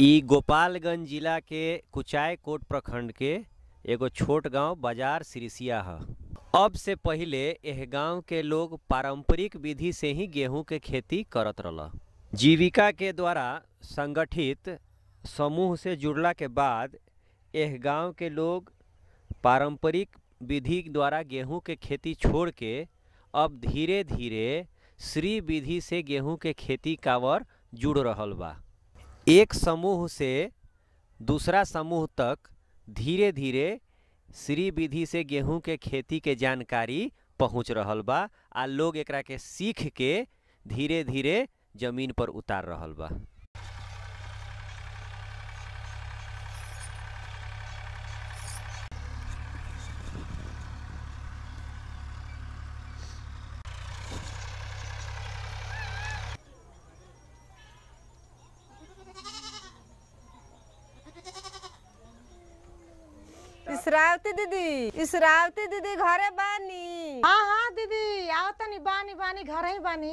गोपालगंज जिला के कुचाय कोट प्रखंड के एगो छोट गांव बाजार सिरसिया है अब से पहले यह गांव के लोग पारंपरिक विधि से ही गेहूं के खेती करत रहा जीविका के द्वारा संगठित समूह से जुड़ला के बाद यह गांव के लोग पारंपरिक विधि द्वारा गेहूं के खेती छोड़ के अब धीरे धीरे श्री विधि से गेहूं के खेती कावर जुड़ रहा बा एक समूह से दूसरा समूह तक धीरे धीरे श्री विधि से गेहूं के खेती के जानकारी पहुंच रहल बा आ लोग एकरा के सीख के धीरे धीरे जमीन पर उतार रहल बा श्रावती दीदी श्रावती दीदी घरे बानी हाँ हाँ दीदी आओ तनी तो बानी बानी घरे ही बानी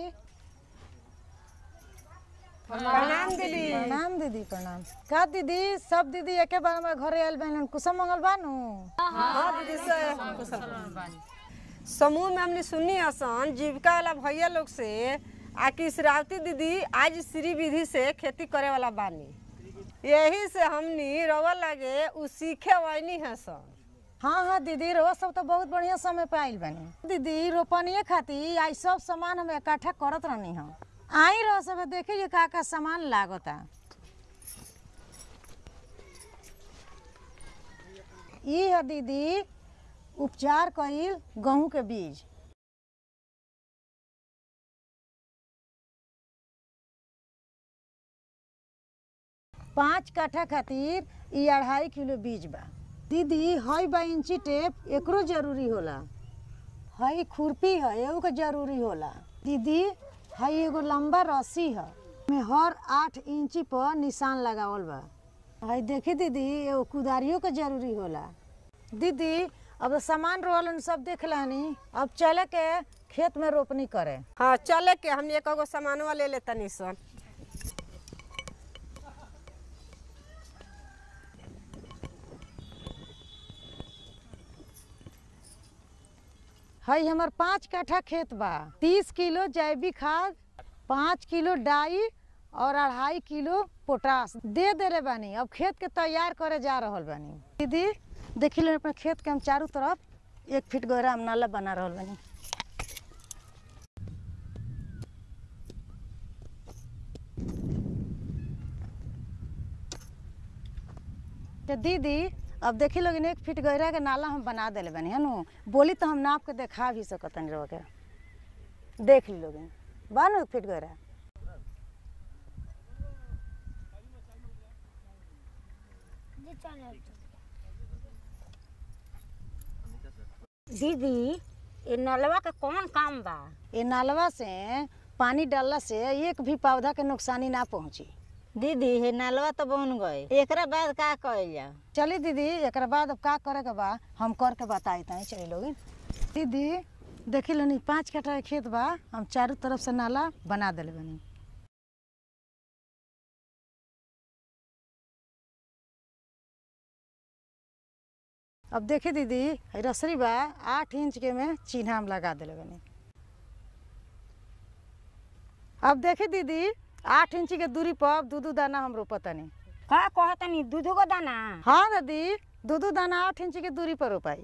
प्रणाम दीदी प्रणाम दीदी प्रणाम का दीदी सब दीदी एके बार हमारे घरे आयल बहन कुसुम मंगल बानू हाँ, हाँ, हाँ, हाँ दीदी समूह में हमने सुनी असन जीविका वाला भैया लोग से आकी श्रावती दीदी आज श्री विधि से खेती करे वाला बानी यही से हमनी रवा लगे उ सीखे वाइनी है सब हाँ हाँ दीदी रो सब तो बहुत बढ़िया समय पे आइल बनी दीदी रोपनिये खाती आई सब सामान हम इकट्ठा करत रहनी हम आई रह सब देखे ये का का सामान लागता ई है दीदी उपचार कैल गेहूँ के बीज पाँच काठा खातिर ये अढ़ाई किलो बीज बा दीदी हई बा इंची टेप एकरो जरूरी होला हई खुरपी है एगो के जरूरी होला दीदी हई एगो लंबा रस्सी है में हर आठ इंची पर निशान लगावल बा हई देखी दीदी एगो कुदारियों के जरूरी होला दीदी अब सामान रोल सब देख लानी अब चले के खेत में रोपनी करे हाँ चले के हम एक सामान ले लेते निशन हई हमार पाँच कट्ठा खेत बा तीस किलो जैविक खाद पाँच किलो डाई और अढ़ाई किलो पोटास दे दे रहे बानी अब खेत के तैयार करे जा रहा बानी दीदी देख लो अपने खेत के हम चारों तरफ एक फीट गहरा हम नाला बना रहा बानी तो दीदी अब देखी लोग एक फीट गहरा के नाला हम बना दिल बनी है बोली तो हम नाप के देखा भी सकत नहीं रोके देख ली लोग बन एक फीट गहरा दीदी ये नलवा का कौन काम बा ये नलवा से पानी डालला से एक भी पौधा के नुकसानी ना पहुंची दीदी हे नलवा तो बन गए एक बाद का कहल जाओ चली दीदी एक बाद अब का करे के बा हम करके बताए ताई चली लोग दीदी देखी लो पाँच कटा खेत बा हम चारों तरफ से नाला बना दिल बनी अब देखे दीदी रसरी बा आठ इंच के में चिन्ह हम लगा दिल बनी अब देखे दीदी आठ इंच के दूरी पर दूध दाना हम रोपतनी का कहतनी दूध दू दू गो दाना हाँ दादी दूध दाना आठ इंच के दूरी पर रोपाई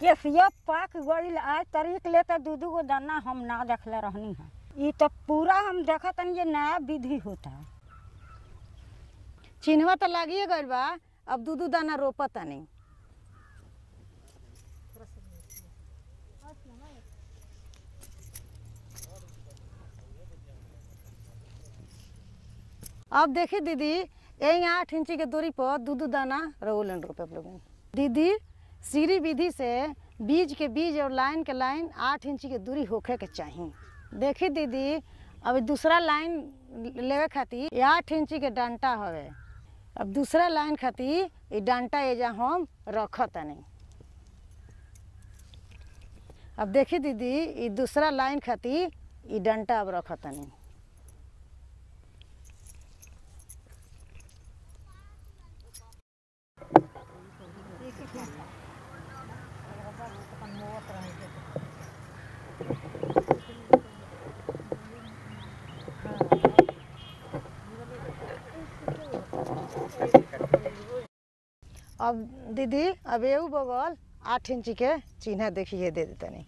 केसिया पाक गई आज तारीख ले दूध दू दू गो दाना हम ना देखले रहनी है ये तो पूरा हम देखा ये नया विधि होता चिन्हवा तो लागिए गई बा अब दूध दाना रोपतनी अब देखिए दीदी यही आठ इंची के दूरी पर दो दो दाना रोल रोपे आप दीदी सीढ़ी विधि से बीज के बीज और लाइन के लाइन आठ इंची के दूरी होखे के चाहिए देखिए दीदी अब दूसरा लाइन लेवे खातिर आठ इंची के डंटा हवे अब दूसरा लाइन खातिर ये डंटा एजा हम रख तनी अब देखिए दीदी ये दूसरा लाइन खातिर ये डंटा अब रख तनी अब दीदी अब एऊ बगल आठ इंच के चिन्ह देखिए दे देते नहीं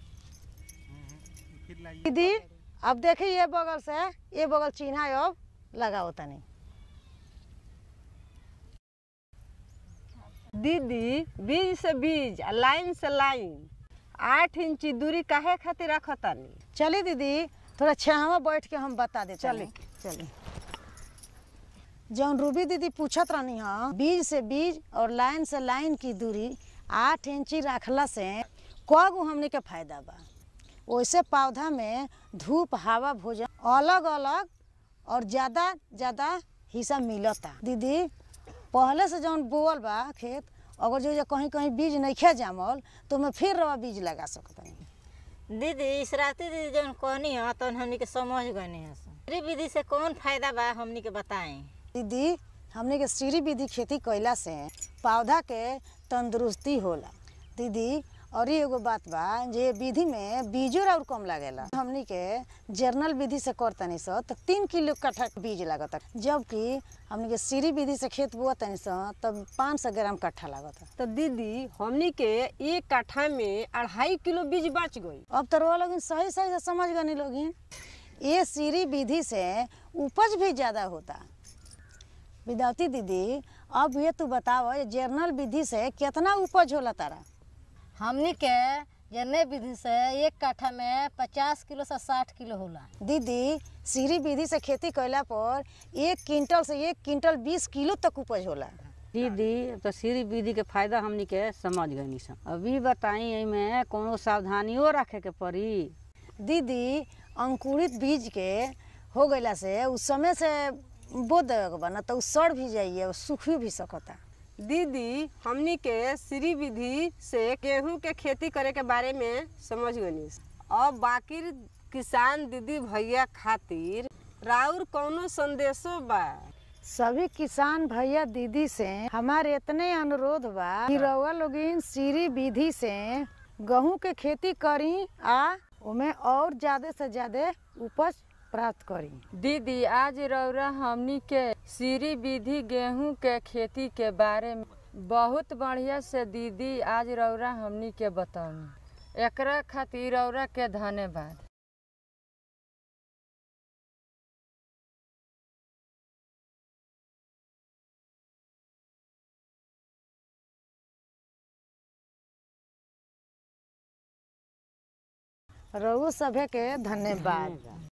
हम्म, दीदी हम्म, अब देखिए ये बगल से ये बगल चिन्ह अब लगाओ तनी दीदी बीज से बीज लाइन से लाइन आठ इंची दूरी काहे खातिर रखतानी चली दीदी थोड़ा छहवा बैठ के हम बता दे चली चली जौन रूबी दीदी पूछत रहनी हाँ बीज से बीज और लाइन से लाइन की दूरी आठ इंची रखला से कगो हमने के फायदा बा वैसे पौधा में धूप हवा भोजन अलग अलग और ज़्यादा ज़्यादा हिस्सा मिलता दीदी पहले से जौन बोअल बा खेत अगर जो कहीं कहीं बीज नहीं खे जामल तो मैं फिर रवा बीज लगा सकते दीदी इसराती दीदी जो कहनी है हाँ, तन के समझ गनी है विधि से कौन फायदा बा हमनी के बताएं दीदी हमने के श्री विधि खेती कैला से पौधा के तंदुरुस्ती होला दीदी और एगो बात बा जे विधि में बीजो और कम लगेला हमने के जर्नल विधि से कर तनी सो तो तीन किलो कट्ठा बीज लागत जबकि हमने के श्री विधि से खेत बोआ तनी सो तब पाँच सौ ग्राम कट्ठा लागत तो दीदी हमने के एक कट्ठा में अढ़ाई किलो बीज बच गई अब तो रोल लोग सही सही से समझ गए लोग ये सीरी विधि से उपज भी ज़्यादा होता विद्यावती दीदी अब ये तू बताओ जनरल विधि से कितना उपज होला तारा हमने के जनरल विधि से एक काठा में पचास किलो से साठ किलो होला दीदी सीरी विधि से खेती कैला पर एक क्विंटल से एक क्विंटल बीस किलो तक उपज होला दीदी तो सीरी विधि के फायदा हमने के समझ गई सब अभी बताई में कोनो सावधानियों रखे के पड़ी दीदी अंकुरित बीज के हो गया से उस समय से बो देगा ना तो सड़ भी जाइए और सूख भी सकता दीदी हमनी के श्री विधि से गेहूं के खेती करे के बारे में समझ गनी और बाकी किसान दीदी भैया खातिर राउर कौनो संदेशो बा सभी किसान भैया दीदी से हमारे इतने अनुरोध बा कि रउआ लोग सीरी विधि से गेहूं के खेती करी आ उमे और ज़्यादा से ज़्यादा उपज प्राप्त करी दीदी आज रौरा हमनी के सीरी विधि गेहूं के खेती के बारे में बहुत बढ़िया से दीदी आज रौरा हमनी के बताऊ एक खातिर रौरा के धन्यवाद रउू सभे के धन्यवाद